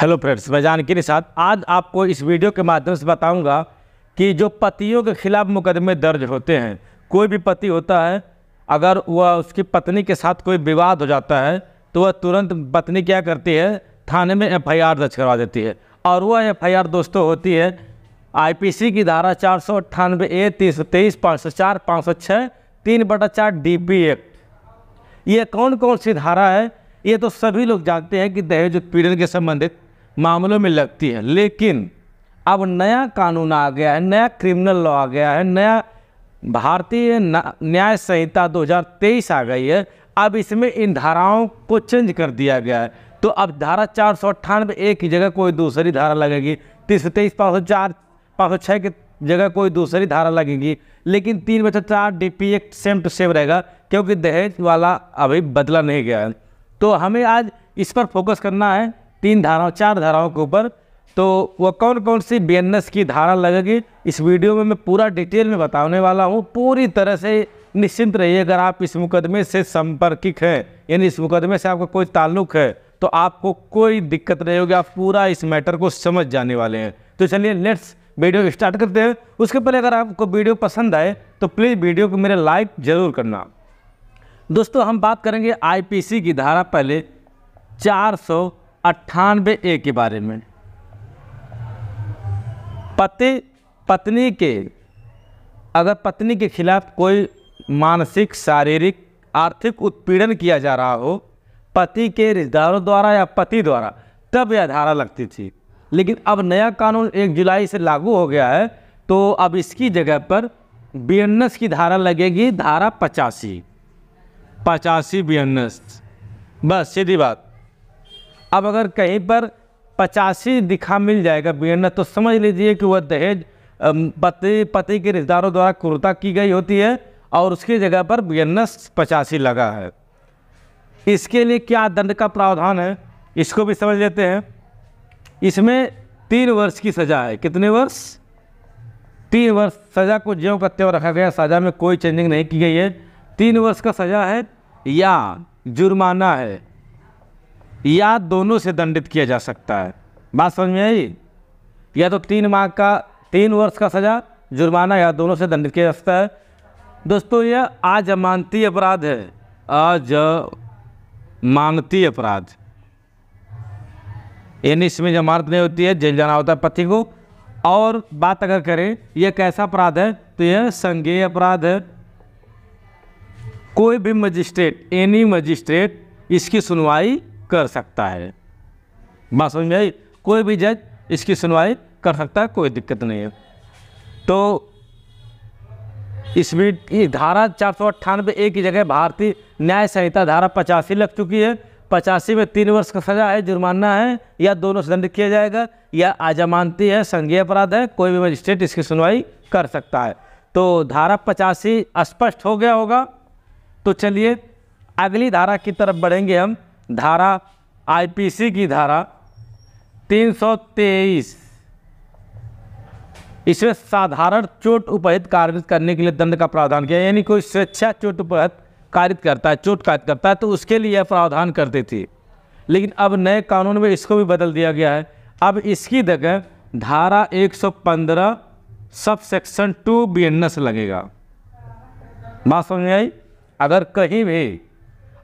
hello friends मैं जानकी निषाद आज आपको इस वीडियो के माध्यम से बताऊंगा कि जो पतियों के खिलाफ मुकदमे दर्ज होते हैं कोई भी पति होता है अगर वह उसकी पत्नी के साथ कोई विवाद हो जाता है तो वह तुरंत पत्नी क्या करती है थाने में एफ दर्ज करवा देती है और वह एफ दोस्तों होती है आई की धारा चार सौ अट्ठानवे ए तीन सौ तेईस पाँच सौ चार पाँच सौ छः तीन बटा चार डी पी एक्ट ये कौन कौन सी धारा है ये तो सभी लोग जानते हैं कि दहेज उत्पीड़न के संबंधित मामलों में लगती है लेकिन अब नया कानून आ गया है नया क्रिमिनल लॉ आ गया है नया भारतीय न्याय संहिता 2023 आ गई है अब इसमें इन धाराओं को चेंज कर दिया गया है तो अब धारा चार सौ अट्ठानवे एक की जगह कोई दूसरी धारा लगेगी तीन सौ तेईस पाँच सौ चार पाँच सौ छः की जगह कोई दूसरी धारा लगेगी लेकिन तीन बच्चों चार D P act same to same रहेगा क्योंकि दहेज वाला अभी बदला नहीं गया है तो हमें आज इस पर फोकस करना है तीन धाराओं चार धाराओं के ऊपर तो वह कौन कौन सी बी की धारा लगेगी इस वीडियो में मैं पूरा डिटेल में बताने वाला हूँ पूरी तरह से निश्चिंत रहिए अगर आप इस मुकदमे से संपर्कित हैं यानी इस मुकदमे से आपका कोई ताल्लुक है तो आपको कोई दिक्कत नहीं होगी आप पूरा इस मैटर को समझ जाने वाले हैं तो चलिए लेट्स वीडियो स्टार्ट करते हैं उसके पहले अगर आपको वीडियो पसंद आए तो प्लीज़ वीडियो को मेरे लाइक ज़रूर करना दोस्तों हम बात करेंगे आईपीसी की धारा पहले चार सौ अट्ठानवे ए के बारे में पति पत्नी के अगर पत्नी के खिलाफ कोई मानसिक शारीरिक आर्थिक उत्पीड़न किया जा रहा हो पति के रिश्तेदारों द्वारा या पति द्वारा तब यह धारा लगती थी लेकिन अब नया कानून एक जुलाई से लागू हो गया है तो अब इसकी जगह पर बी की धारा लगेगी धारा पचासी पचासी बी बस सीधी बात अब अगर कहीं पर पचासी दिखा मिल जाएगा बियना तो समझ लीजिए कि वह दहेज पति पति के रिश्तेदारों द्वारा कुर्ता की गई होती है और उसकी जगह पर बियना पचासी लगा है इसके लिए क्या दंड का प्रावधान है इसको भी समझ लेते हैं इसमें तीन वर्ष की सज़ा है कितने वर्ष तीन वर्ष सज़ा को ज्यों का त्यों रखा गया सज़ा में कोई चेंजिंग नहीं की गई है तीन वर्ष का सज़ा है या जुर्माना है या दोनों से दंडित किया जा सकता है बात समझ में आई या तो तीन माह का तीन वर्ष का सज़ा जुर्माना या दोनों से दंडित किया जा सकता है दोस्तों यह अजमानती अपराध है आज मानती अपराध यानी इसमें जमानत नहीं होती है जेल जाना होता है पति को और बात अगर करें यह कैसा अपराध है तो यह संज्ञेय अपराध है कोई भी मजिस्ट्रेट एनी मजिस्ट्रेट इसकी सुनवाई कर सकता है बात समझ में आई कोई भी जज इसकी सुनवाई कर सकता है कोई दिक्कत नहीं है तो इसमें धारा चार सौ अट्ठानबे एक की जगह भारतीय न्याय संहिता धारा पचासी लग चुकी है पचासी में तीन वर्ष का सजा है जुर्माना है या दोनों से दंड किया जाएगा या आजमानती है संघीय अपराध है कोई भी मजिस्ट्रेट इसकी सुनवाई कर सकता है तो धारा पचासी स्पष्ट हो गया होगा तो चलिए अगली धारा की तरफ बढ़ेंगे हम धारा आईपीसी की धारा 323 इसमें साधारण चोट उपहित कार्य करने के लिए दंड का प्रावधान किया यानी कोई स्वेच्छा चोट उपहित कार्य करता है चोट कार्य करता है तो उसके लिए यह प्रावधान करते थे लेकिन अब नए कानून में इसको भी बदल दिया गया है अब इसकी जगह धारा 115 सब section two B N S लगेगा बात समझ आई अगर कहीं भी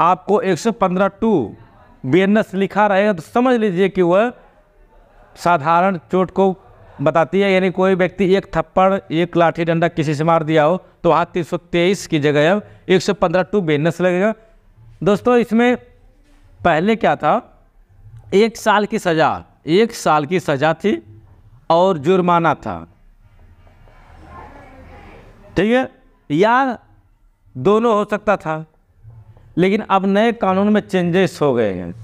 आपको 115 टू बीएनएस लिखा रहेगा तो समझ लीजिए कि वह साधारण चोट को बताती है यानी कोई व्यक्ति एक थप्पड़ एक लाठी डंडा किसी से मार दिया हो तो वहाँ तीन सौ तेईस की जगह अब एक सौ पंद्रह टू एस लगेगा दोस्तों इसमें पहले क्या था एक साल की सज़ा एक साल की सज़ा थी और जुर्माना था ठीक है या दोनों हो सकता था लेकिन अब नए कानून में चेंजेस हो गए हैं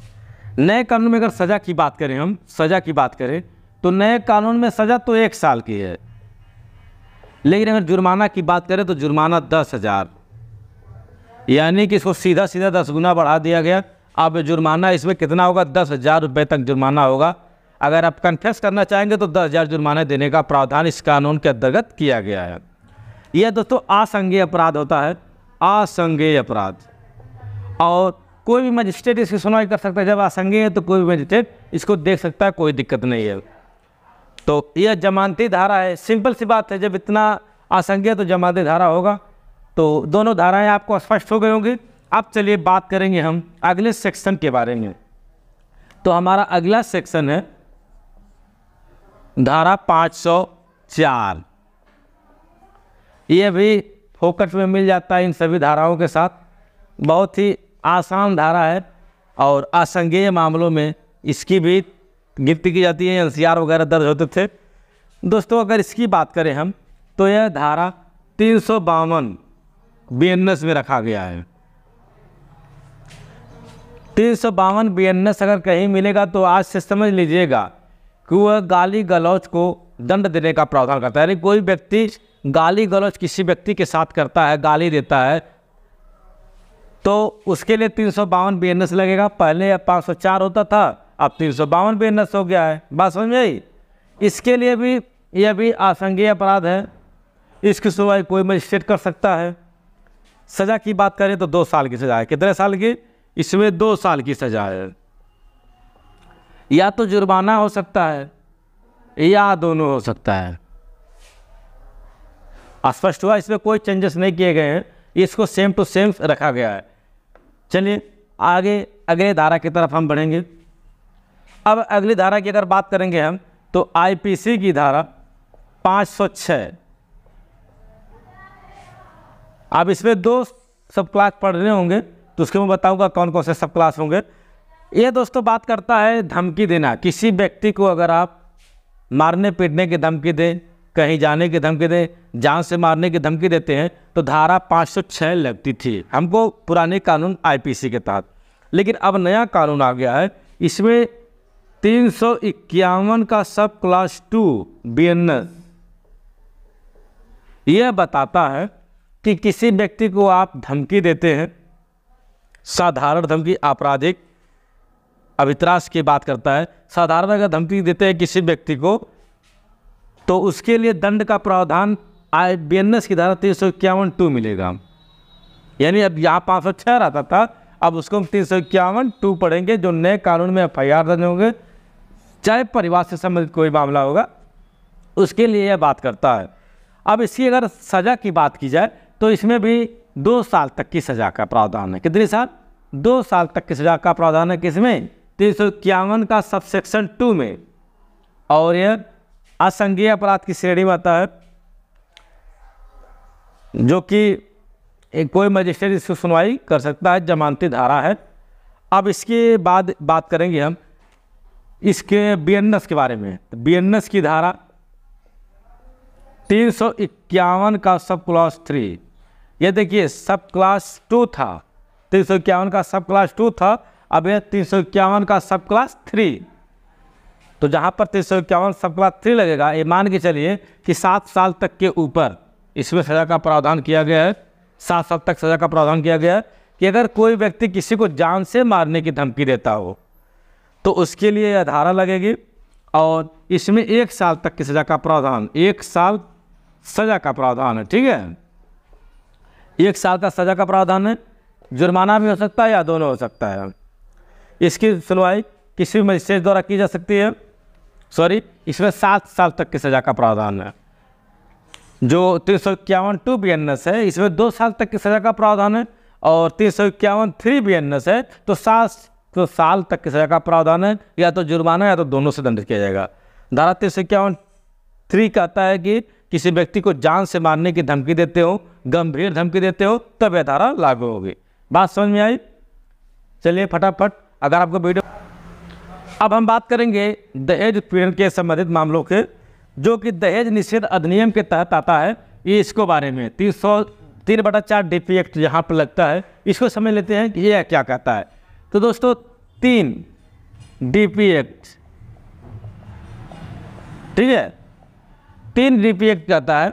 नए कानून में अगर सज़ा की बात करें हम सज़ा की बात करें तो नए कानून में सज़ा तो एक साल की है लेकिन अगर जुर्माना की बात करें तो जुर्माना दस हज़ार यानी कि इसको सीधा सीधा दस गुना बढ़ा दिया गया अब जुर्माना इसमें कितना होगा दस हज़ार रुपये तक जुर्माना होगा अगर आप कन्फेस करना चाहेंगे तो दस हज़ार जुर्माना देने का प्रावधान इस कानून के अंतर्गत किया गया है यह दोस्तों असंज्ञेय अपराध होता है असंज्ञेय अपराध और कोई भी मजिस्ट्रेट इसकी सुनवाई कर सकता है जब आसंगी है तो कोई भी मजिस्ट्रेट इसको देख सकता है कोई दिक्कत नहीं है तो यह जमानती धारा है सिंपल सी बात है जब इतना आसंगी है तो जमानती धारा होगा तो दोनों धाराएं आपको स्पष्ट हो गई होंगी अब चलिए बात करेंगे हम अगले सेक्शन के बारे में तो हमारा अगला सेक्शन है धारा चार ये भी फोकस में मिल जाता है इन सभी धाराओं के साथ बहुत ही आसान धारा है और असंज्ञेय मामलों में इसकी भी गिनती की जाती है एन वगैरह दर्ज होते थे दोस्तों अगर इसकी बात करें हम तो यह धारा तीन सौ बावन बी एन एस में रखा गया है तीन सौ बावन बी एन एस अगर कहीं मिलेगा तो आज से समझ लीजिएगा कि वह गाली गलौज को दंड देने का प्रावधान करता है यानी कोई व्यक्ति गाली गलौज किसी व्यक्ति के साथ करता है गाली देता है तो उसके लिए तीन सौ बावन बी लगेगा पहले अब पाँच सौ चार होता था अब तीन सौ बावन बी हो गया है बात समझ आई इसके लिए भी यह भी आसंगीय अपराध है इसकी सुनवाई कोई मजिस्ट्रेट कर सकता है सज़ा की बात करें तो दो साल की सज़ा है कितने साल की इसमें दो साल की सज़ा है या तो जुर्माना हो सकता है या दोनों हो सकता है स्पष्ट हुआ इसमें कोई चेंजेस नहीं किए गए हैं इसको सेम टू सेम रखा गया है चलिए आगे अगले धारा की तरफ हम बढ़ेंगे अब अगली धारा की अगर बात करेंगे हम तो आईपीसी की धारा 506 आप इसमें दो सब क्लास पढ़ रहे होंगे तो उसके मैं बताऊंगा कौन कौन से सब क्लास होंगे ये दोस्तों बात करता है धमकी देना किसी व्यक्ति को अगर आप मारने पीटने की धमकी दें कहीं जाने की धमकी दें जान से मारने की धमकी देते हैं तो धारा 506 लगती थी हमको पुराने कानून आईपीसी के तहत लेकिन अब नया कानून आ गया है इसमें तीन सौ इक्यावन का सब क्लास टू बी एन यह बताता है कि किसी व्यक्ति को आप धमकी देते हैं साधारण धमकी आपराधिक अभित्रास की बात करता है साधारण अगर धमकी देते हैं किसी व्यक्ति को तो उसके लिए दंड का प्रावधान आई बी एन एस की धारा तीन सौ इक्यावन टू मिलेगा यानी अब यहाँ पाँच सौ छः रहता था अब उसको हम तीन सौ इक्यावन टू पढ़ेंगे जो नए कानून में एफ आई आर दर्ज होंगे चाहे परिवार से संबंधित कोई मामला होगा उसके लिए यह बात करता है अब इसकी अगर सज़ा की बात की जाए तो इसमें भी दो साल तक की सज़ा का प्रावधान है कितने साल दो साल तक की सज़ा का प्रावधान है किसमें तीन सौ इक्यावन का सबसेक्शन टू में और यह असंघीय अपराध की श्रेणी में आता है जो कि कोई मजिस्ट्रेट इसकी सुनवाई कर सकता है जमानती धारा है अब इसके बाद बात करेंगे हम इसके बी के बारे में बी की धारा तीन सौ इक्यावन का सब क्लास थ्री ये देखिए सब क्लास टू था तीन सौ इक्यावन का सब क्लास टू था अब यह तीन सौ इक्यावन का सब क्लास थ्री तो जहाँ पर तीन सौ इक्यावन सबके बाद थ्री लगेगा ये मान के चलिए कि सात साल तक के ऊपर इसमें सज़ा का प्रावधान किया गया है सात साल तक सज़ा का प्रावधान किया गया है कि अगर कोई व्यक्ति किसी को जान से मारने की धमकी देता हो तो उसके लिए यह धारा लगेगी और इसमें एक साल तक की सज़ा का प्रावधान एक साल सज़ा का प्रावधान है ठीक है एक साल का सज़ा का प्रावधान है जुर्माना भी हो सकता है या दोनों हो सकता है इसकी सुनवाई किसी भी मजिस्ट्रेट द्वारा की जा सकती है सॉरी इसमें सात साल तक की सज़ा का प्रावधान है जो तीन सौ इक्यावन टू बी एन एस है इसमें दो साल तक की सज़ा का प्रावधान है और तीन सौ इक्यावन थ्री बी एन एस है तो सात तो साल तक की सज़ा का प्रावधान है या तो जुर्माना या तो दोनों से दंडित किया जाएगा धारा तीन सौ इक्यावन थ्री कहता है कि किसी व्यक्ति को जान से मारने की धमकी देते हो गंभीर धमकी देते हो तब यह धारा लागू होगी बात समझ में आई चलिए फटाफट अगर आपको वीडियो अब हम बात करेंगे दहेज उत्पीड़न के संबंधित मामलों के जो कि दहेज निषेध अधिनियम के तहत आता है ये इसको बारे में तीन सौ तीन बटा चार डी पी एक्ट यहाँ पर लगता है इसको समझ लेते हैं कि यह क्या कहता है तो दोस्तों तीन डी पी एक्ट ठीक है तीन डी पी एक्ट कहता है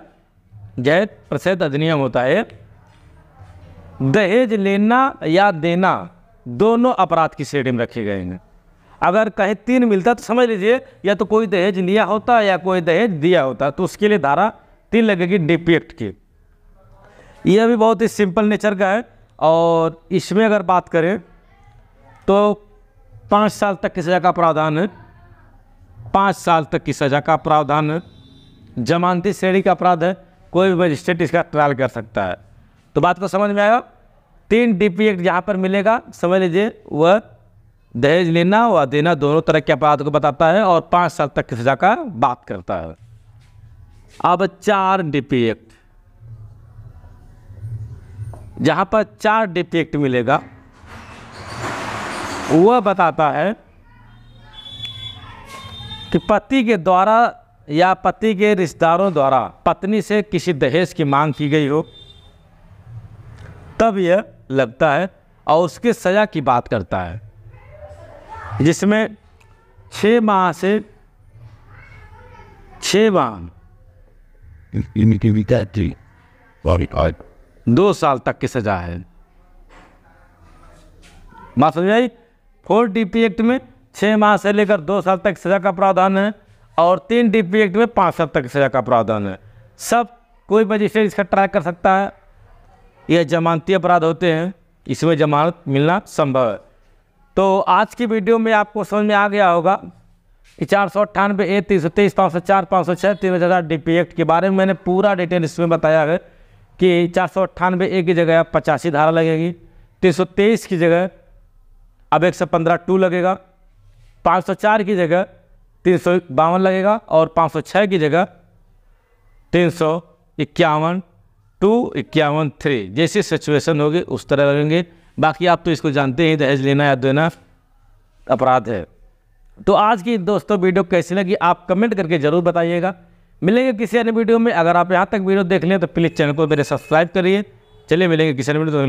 जय प्रसिद्ध अधिनियम होता है दहेज लेना या देना दोनों अपराध की श्रेणी में रखे गए हैं अगर कहीं तीन मिलता तो समझ लीजिए या तो कोई दहेज लिया होता या कोई दहेज दिया होता तो उसके लिए धारा तीन लगेगी डी एक्ट की यह भी बहुत ही सिंपल नेचर का है और इसमें अगर बात करें तो पाँच साल तक की सज़ा का प्रावधान है पाँच साल तक की सज़ा का प्रावधान है जमानती श्रेणी का अपराध है कोई भी मजिस्ट्रेट इसका ट्रायल कर सकता है तो बात को समझ में आया तीन डी पी एक्ट जहाँ पर मिलेगा समझ लीजिए वह दहेज लेना व देना दोनों तरह के अपराध को बताता है और पाँच साल तक की सजा का बात करता है अब चार डिपी एक्ट जहाँ पर चार डिपी एक्ट मिलेगा वह बताता है कि पति के द्वारा या पति के रिश्तेदारों द्वारा पत्नी से किसी दहेज की मांग की गई हो तब यह लगता है और उसके सज़ा की बात करता है जिसमें छः माह से छः माह दो साल तक की सजा है बात समझ आई फोर डी पी एक्ट में छः माह से लेकर दो साल तक सजा का प्रावधान है और तीन डी पी एक्ट में पाँच साल तक सजा का प्रावधान है सब कोई मजिस्ट्रेट इसका ट्राई कर सकता है यह जमानती अपराध होते हैं इसमें जमानत मिलना संभव है तो आज की वीडियो में आपको समझ में आ गया होगा कि चार सौ अट्ठानवे ए तीन सौ तेईस पाँच सौ चार पाँच सौ छः तीन हज़ार डी पी एक्ट के बारे में मैंने पूरा डिटेल इसमें बताया है कि चार सौ अट्ठानवे ए की जगह पचासी धारा लगेगी तीन सौ तेईस की जगह अब एक सौ पंद्रह टू लगेगा पाँच सौ चार की जगह तीन सौ बावन लगेगा और पाँच सौ छः की जगह तीन सौ इक्यावन टू इक्यावन थ्री जैसी सिचुएशन होगी उस तरह लगेंगे बाकी आप तो इसको जानते हैं दहेज लेना या देना अपराध है तो आज की दोस्तों वीडियो कैसी लगी आप कमेंट करके ज़रूर बताइएगा मिलेंगे किसी अन्य वीडियो में अगर आप यहाँ तक वीडियो देख लें तो प्लीज़ चैनल को मेरे सब्सक्राइब करिए चलिए मिलेंगे किसी अन्य वीडियो